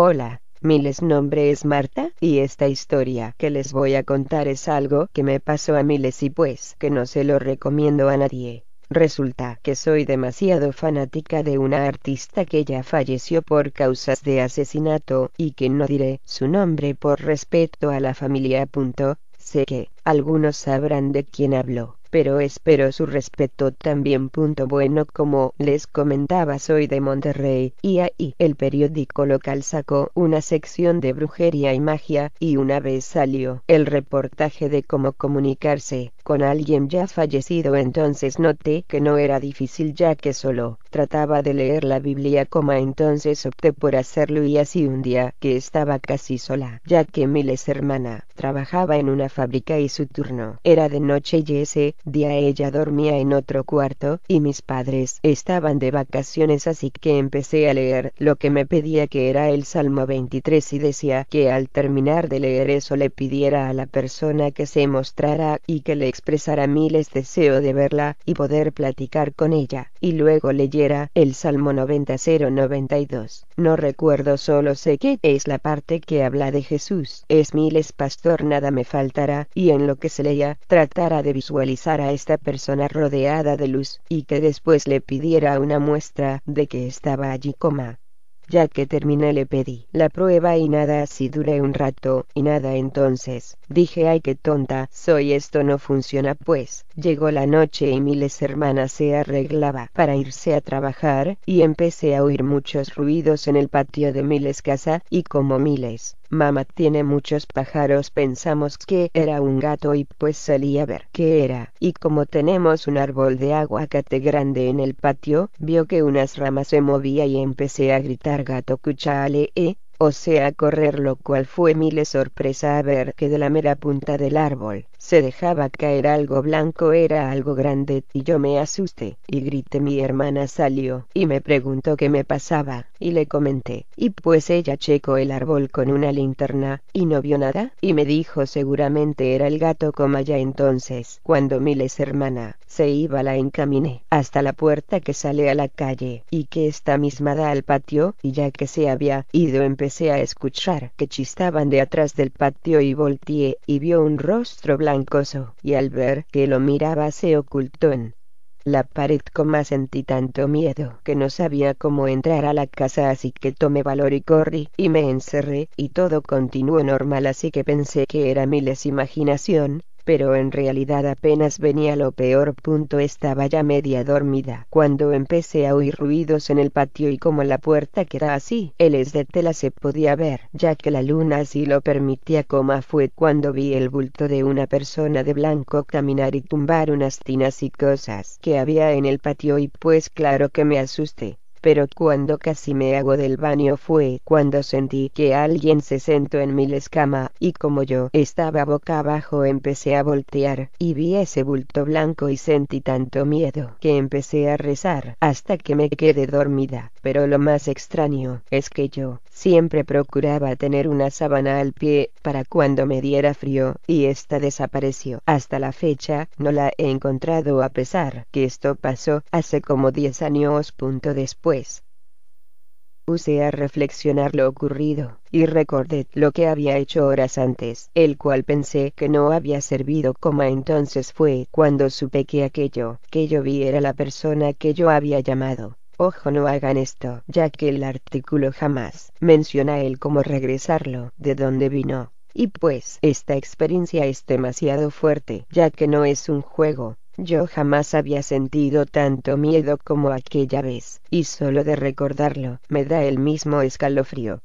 Hola, miles. nombre es Marta y esta historia que les voy a contar es algo que me pasó a miles y pues que no se lo recomiendo a nadie. Resulta que soy demasiado fanática de una artista que ya falleció por causas de asesinato y que no diré su nombre por respeto a la familia. Sé que algunos sabrán de quién habló pero espero su respeto también. Punto bueno, como les comentaba, soy de Monterrey y ahí el periódico local sacó una sección de brujería y magia y una vez salió el reportaje de cómo comunicarse con alguien ya fallecido entonces noté que no era difícil ya que solo trataba de leer la Biblia como entonces opté por hacerlo y así un día que estaba casi sola ya que Miles hermana trabajaba en una fábrica y su turno era de noche y ese día ella dormía en otro cuarto y mis padres estaban de vacaciones así que empecé a leer lo que me pedía que era el Salmo 23 y decía que al terminar de leer eso le pidiera a la persona que se mostrara y que le expresara miles deseo de verla y poder platicar con ella, y luego leyera el Salmo 90-092, No recuerdo, solo sé que es la parte que habla de Jesús. Es miles pastor, nada me faltará, y en lo que se leía, tratara de visualizar a esta persona rodeada de luz, y que después le pidiera una muestra de que estaba allí coma. Ya que terminé le pedí la prueba y nada así duré un rato, y nada entonces, dije ay qué tonta soy esto no funciona pues, llegó la noche y miles hermanas se arreglaba para irse a trabajar, y empecé a oír muchos ruidos en el patio de miles casa, y como miles, Mamá tiene muchos pájaros. Pensamos que era un gato y pues salí a ver qué era. Y como tenemos un árbol de aguacate grande en el patio, vio que unas ramas se movía y empecé a gritar gato cuchale, eh o sea correr lo cual fue mi sorpresa a ver que de la mera punta del árbol se dejaba caer algo blanco era algo grande y yo me asusté y grité mi hermana salió y me preguntó qué me pasaba y le comenté y pues ella checó el árbol con una linterna y no vio nada y me dijo seguramente era el gato como ya entonces cuando miles hermana se iba la encaminé hasta la puerta que sale a la calle y que esta misma da al patio y ya que se había ido empezando a escuchar que chistaban de atrás del patio y volteé y vio un rostro blancoso, y al ver que lo miraba se ocultó en la pared coma sentí tanto miedo que no sabía cómo entrar a la casa así que tomé valor y corrí y me encerré y todo continuó normal así que pensé que era miles imaginación pero en realidad apenas venía lo peor. Punto estaba ya media dormida cuando empecé a oír ruidos en el patio y como la puerta queda así, el es de tela se podía ver, ya que la luna así lo permitía. Coma fue cuando vi el bulto de una persona de blanco caminar y tumbar unas tinas y cosas que había en el patio y pues claro que me asusté pero cuando casi me hago del baño fue cuando sentí que alguien se sentó en mi escama y como yo estaba boca abajo empecé a voltear y vi ese bulto blanco y sentí tanto miedo que empecé a rezar hasta que me quedé dormida pero lo más extraño es que yo siempre procuraba tener una sábana al pie para cuando me diera frío, y esta desapareció. Hasta la fecha no la he encontrado a pesar que esto pasó hace como diez años punto después. Puse a reflexionar lo ocurrido, y recordé lo que había hecho horas antes, el cual pensé que no había servido como entonces fue cuando supe que aquello que yo vi era la persona que yo había llamado. Ojo no hagan esto, ya que el artículo jamás menciona el cómo regresarlo, de dónde vino. Y pues esta experiencia es demasiado fuerte, ya que no es un juego. Yo jamás había sentido tanto miedo como aquella vez, y solo de recordarlo, me da el mismo escalofrío.